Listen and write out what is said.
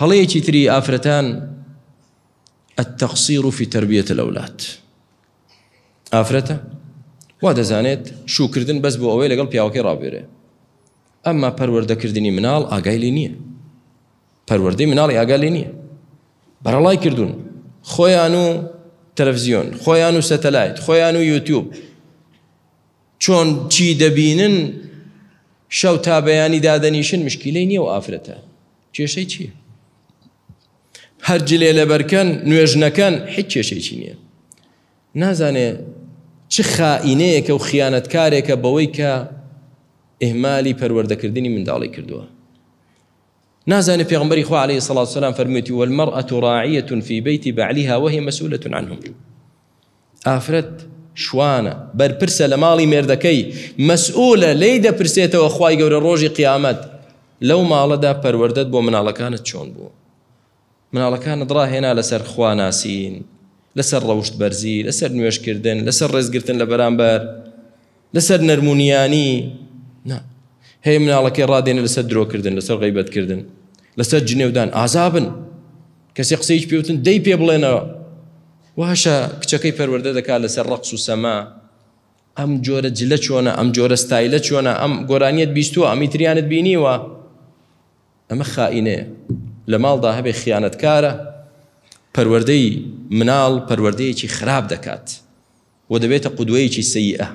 هەڵەیەکی تری ئافرەتان التەقسیر و فی تربیەت لەولات ئافرەتە وا دەزانێت شوکردن بەس بۆ ئەوەی لەگەڵ پیاوەکەی ڕابێرێ ئەمما پەروەردەکردنی مناڵ ئاگای لێ نییە پەروەردەی مناڵی ئاگا لێ نییە بەرەڵای کردوون خۆیان و تەلەڤزیۆن خۆیان و سەتەلایت خۆیان و یوتیوب چۆن چی دەبینن شەو تا بەیانی دادەنیشن مشکیلەی نییە و ئافرەتە کێشەی چییە هەرجلێ لەبەرکەن نوێژنەکەن هیچ کێشێکی نییە نازانێ چ خائینەیەکە و خیانەتکارێکە بەوەی کە ئهمالی پەروەردەکردنی منداڵی کردووە نازانێ پێغمبەری خوا عليه سڵات سلام فەرموتی والمەرأة راعیة في بيت بعلها وهي مسؤولة عنهم ئافرەت شوانە بەرپرسە لە ماڵی مێردەکەی مەسئولە لی دەپرسێتەوە خی گەورە ڕۆژی قیامەت لەو ماڵەدا پەروەردەت بۆ مناڵەکانت چۆن بوو مناڵەکان دڕاهێنا لەسەر خواناسیین لەسەر ڕەوشت بەرزی لەسەر نوێشکردن لەسەر ڕێزگرتن لە بەرامبەر لەسەر نەرمونیانی هەیە مناڵەکەی ڕادێنە لەسەر درۆکردن لەسەر غیبەتکردن لەسەر جنێودان ئازابن کەسی قسەیش پێوتن دەی پێ بڵێنەوە واشە کچەکەی پەروەدە دەکات لەسەر ڕەقس و سەما ئەم جۆرە جلە چۆنە ئەم جۆرە ستایلە چۆنە ئەم گۆرانیت بیستوە ئەمیتریانت بینیوە ئەمە خائینەیە لە ماڵدا هەبێ خیانەتکارە پەروەردەی مناڵ پەروەردەیەکی خراپ دەکات و دەبێتە قودوەیەکی سەیئە